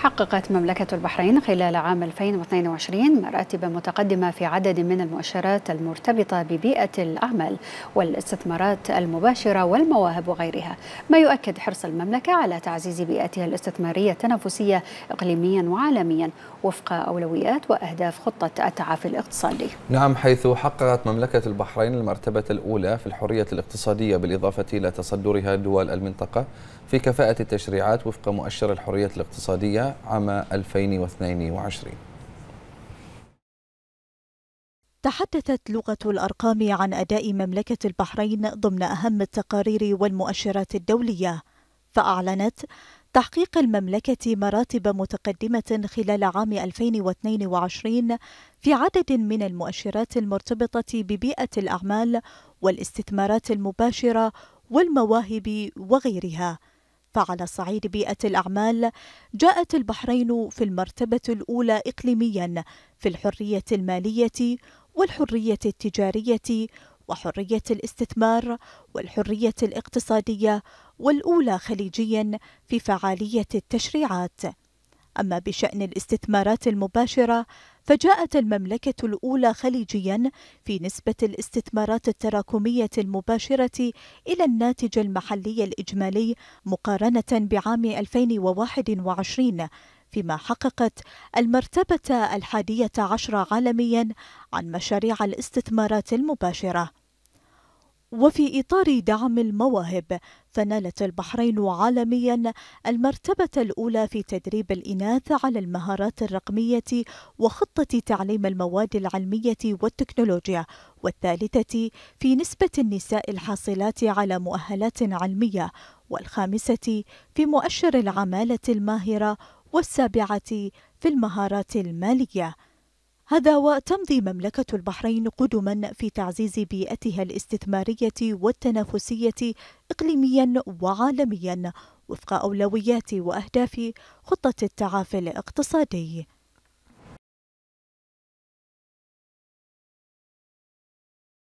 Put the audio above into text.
حققت مملكة البحرين خلال عام 2022 مراتب متقدمة في عدد من المؤشرات المرتبطة ببيئة الأعمال والاستثمارات المباشرة والمواهب وغيرها ما يؤكد حرص المملكة على تعزيز بيئتها الاستثمارية التنافسية إقليميا وعالميا وفق أولويات وأهداف خطة التعافي الاقتصادي نعم حيث حققت مملكة البحرين المرتبة الأولى في الحرية الاقتصادية بالإضافة إلى تصدرها دول المنطقة في كفاءة التشريعات وفق مؤشر الحرية الاقتصادية عام 2022 تحدثت لغة الأرقام عن أداء مملكة البحرين ضمن أهم التقارير والمؤشرات الدولية فأعلنت تحقيق المملكة مراتب متقدمة خلال عام 2022 في عدد من المؤشرات المرتبطة ببيئة الأعمال والاستثمارات المباشرة والمواهب وغيرها فعلى صعيد بيئة الأعمال جاءت البحرين في المرتبة الأولى إقليميا في الحرية المالية والحرية التجارية وحرية الاستثمار والحرية الاقتصادية والأولى خليجيا في فعالية التشريعات أما بشأن الاستثمارات المباشرة فجاءت المملكة الأولى خليجيا في نسبة الاستثمارات التراكمية المباشرة إلى الناتج المحلي الإجمالي مقارنة بعام 2021 فيما حققت المرتبة الحادية عشرة عالميا عن مشاريع الاستثمارات المباشرة وفي إطار دعم المواهب فنالت البحرين عالميا المرتبة الأولى في تدريب الإناث على المهارات الرقمية وخطة تعليم المواد العلمية والتكنولوجيا والثالثة في نسبة النساء الحاصلات على مؤهلات علمية والخامسة في مؤشر العمالة الماهرة والسابعة في المهارات المالية هذا وتمضي مملكة البحرين قدما في تعزيز بيئتها الاستثمارية والتنافسية إقليميا وعالميا وفق أولويات وأهداف خطة التعافي الاقتصادي